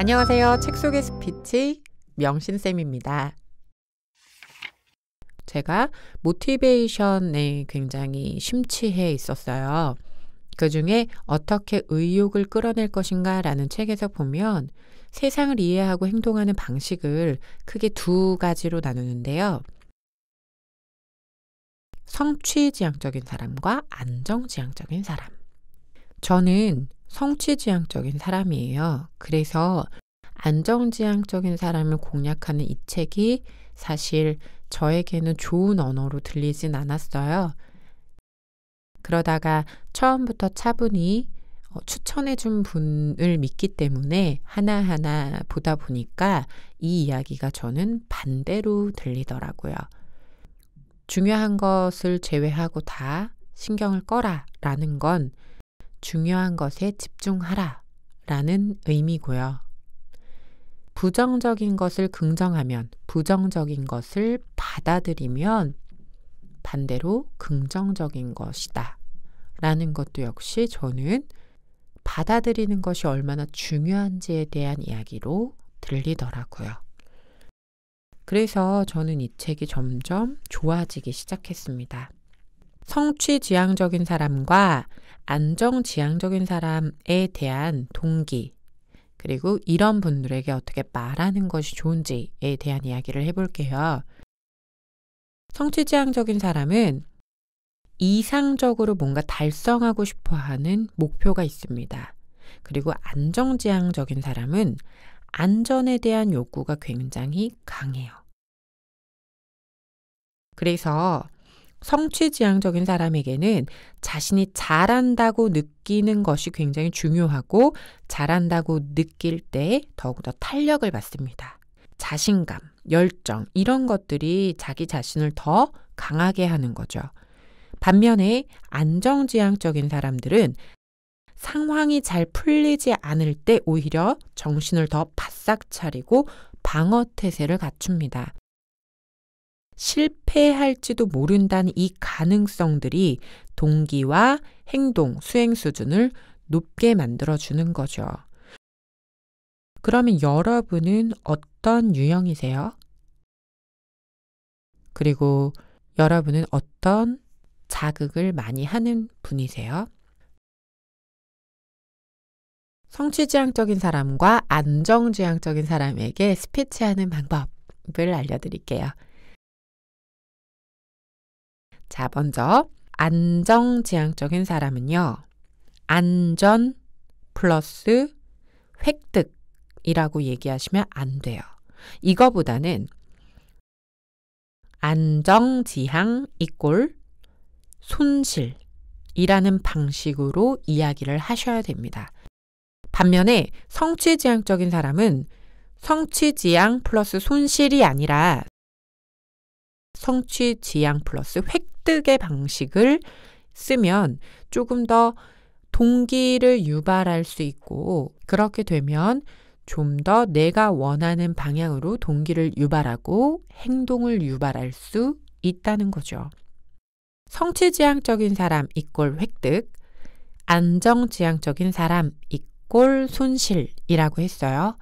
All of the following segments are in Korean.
안녕하세요. 책 속의 스피치 명신쌤입니다. 제가 모티베이션에 굉장히 심취해 있었어요. 그 중에 어떻게 의욕을 끌어낼 것인가 라는 책에서 보면 세상을 이해하고 행동하는 방식을 크게 두 가지로 나누는데요. 성취지향적인 사람과 안정지향적인 사람. 저는 성취지향적인 사람이에요. 그래서 안정지향적인 사람을 공략하는 이 책이 사실 저에게는 좋은 언어로 들리진 않았어요. 그러다가 처음부터 차분히 어, 추천해준 분을 믿기 때문에 하나하나 보다 보니까 이 이야기가 저는 반대로 들리더라고요. 중요한 것을 제외하고 다 신경을 꺼라 라는 건 중요한 것에 집중하라 라는 의미고요. 부정적인 것을 긍정하면 부정적인 것을 받아들이면 반대로 긍정적인 것이다 라는 것도 역시 저는 받아들이는 것이 얼마나 중요한지에 대한 이야기로 들리더라고요. 그래서 저는 이 책이 점점 좋아지기 시작했습니다. 성취 지향적인 사람과 안정지향적인 사람에 대한 동기, 그리고 이런 분들에게 어떻게 말하는 것이 좋은지에 대한 이야기를 해볼게요. 성취지향적인 사람은 이상적으로 뭔가 달성하고 싶어 하는 목표가 있습니다. 그리고 안정지향적인 사람은 안전에 대한 욕구가 굉장히 강해요. 그래서 성취지향적인 사람에게는 자신이 잘한다고 느끼는 것이 굉장히 중요하고 잘한다고 느낄 때 더욱더 탄력을 받습니다. 자신감, 열정, 이런 것들이 자기 자신을 더 강하게 하는 거죠. 반면에 안정지향적인 사람들은 상황이 잘 풀리지 않을 때 오히려 정신을 더 바싹 차리고 방어 태세를 갖춥니다. 실패할지도 모른다는 이 가능성들이 동기와 행동, 수행 수준을 높게 만들어주는 거죠. 그러면 여러분은 어떤 유형이세요? 그리고 여러분은 어떤 자극을 많이 하는 분이세요? 성취지향적인 사람과 안정지향적인 사람에게 스피치하는 방법을 알려드릴게요. 자, 먼저 안정지향적인 사람은요. 안전 플러스 획득이라고 얘기하시면 안 돼요. 이거보다는 안정지향 이꼴 손실이라는 방식으로 이야기를 하셔야 됩니다. 반면에 성취지향적인 사람은 성취지향 플러스 손실이 아니라 성취지향 플러스 획득 설득의 방식을 쓰면 조금 더 동기를 유발할 수 있고 그렇게 되면 좀 더 내가 원하는 방향으로 동기를 유발하고 행동을 유발할 수 있다는 거죠. 성취지향적인 사람 이꼴 획득, 안정지향적인 사람 이꼴 손실이라고 했어요.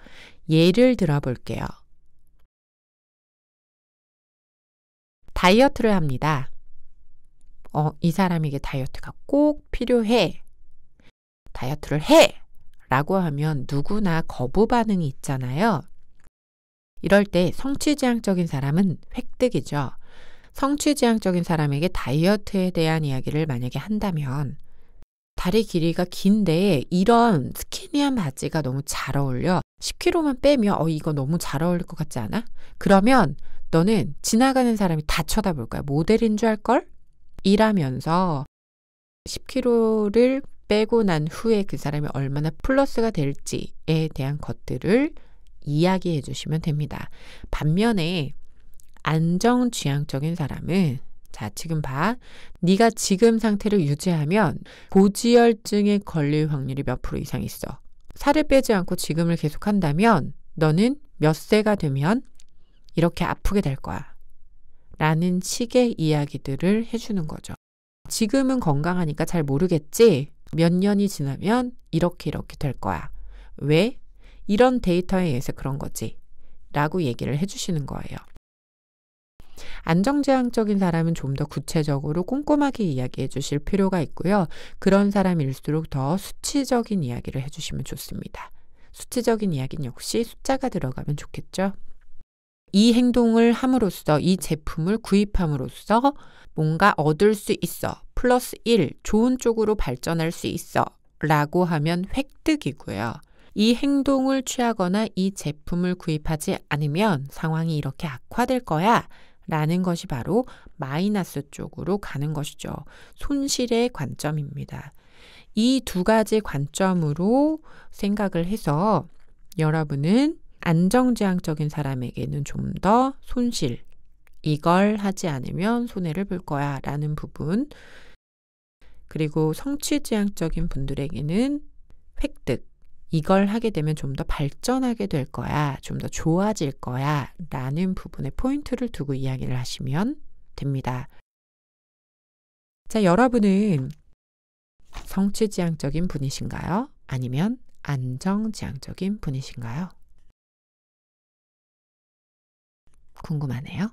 예를 들어볼게요. 다이어트를 합니다. 어, 이 사람에게 다이어트가 꼭 필요해. 다이어트를 해! 라고 하면 누구나 거부 반응이 있잖아요. 이럴 때 성취지향적인 사람은 획득이죠. 성취지향적인 사람에게 다이어트에 대한 이야기를 만약에 한다면 다리 길이가 긴데 이런 스키니한 바지가 너무 잘 어울려. 10kg만 빼면 어 이거 너무 잘 어울릴 것 같지 않아? 그러면 너는 지나가는 사람이 다 쳐다볼 거야. 모델인 줄 알걸? 일하면서 10kg를 빼고 난 후에 그 사람이 얼마나 플러스가 될지에 대한 것들을 이야기해 주시면 됩니다. 반면에 안정 취향적인 사람은 자, 지금 봐. 네가 지금 상태를 유지하면 고지혈증에 걸릴 확률이 몇 프로 이상 있어. 살을 빼지 않고 지금을 계속한다면 너는 몇 세가 되면 이렇게 아프게 될 거야. 라는 식의 이야기들을 해주는 거죠. 지금은 건강하니까 잘 모르겠지? 몇 년이 지나면 이렇게 이렇게 될 거야. 왜? 이런 데이터에 의해서 그런 거지. 라고 얘기를 해주시는 거예요. 안정지향적인 사람은 좀 더 구체적으로 꼼꼼하게 이야기해 주실 필요가 있고요. 그런 사람일수록 더 수치적인 이야기를 해 주시면 좋습니다. 수치적인 이야기는 역시 숫자가 들어가면 좋겠죠. 이 행동을 함으로써 이 제품을 구입함으로써 뭔가 얻을 수 있어. 플러스 1, 좋은 쪽으로 발전할 수 있어. 라고 하면 획득이고요. 이 행동을 취하거나 이 제품을 구입하지 않으면 상황이 이렇게 악화될 거야. 라는 것이 바로 마이너스 쪽으로 가는 것이죠. 손실의 관점입니다. 이 두 가지 관점으로 생각을 해서 여러분은 안정지향적인 사람에게는 좀 더 손실, 이걸 하지 않으면 손해를 볼 거야 라는 부분. 그리고 성취지향적인 분들에게는 획득, 이걸 하게 되면 좀 더 발전하게 될 거야, 좀 더 좋아질 거야 라는 부분에 포인트를 두고 이야기를 하시면 됩니다. 자, 여러분은 성취지향적인 분이신가요? 아니면 안정지향적인 분이신가요? 궁금하네요.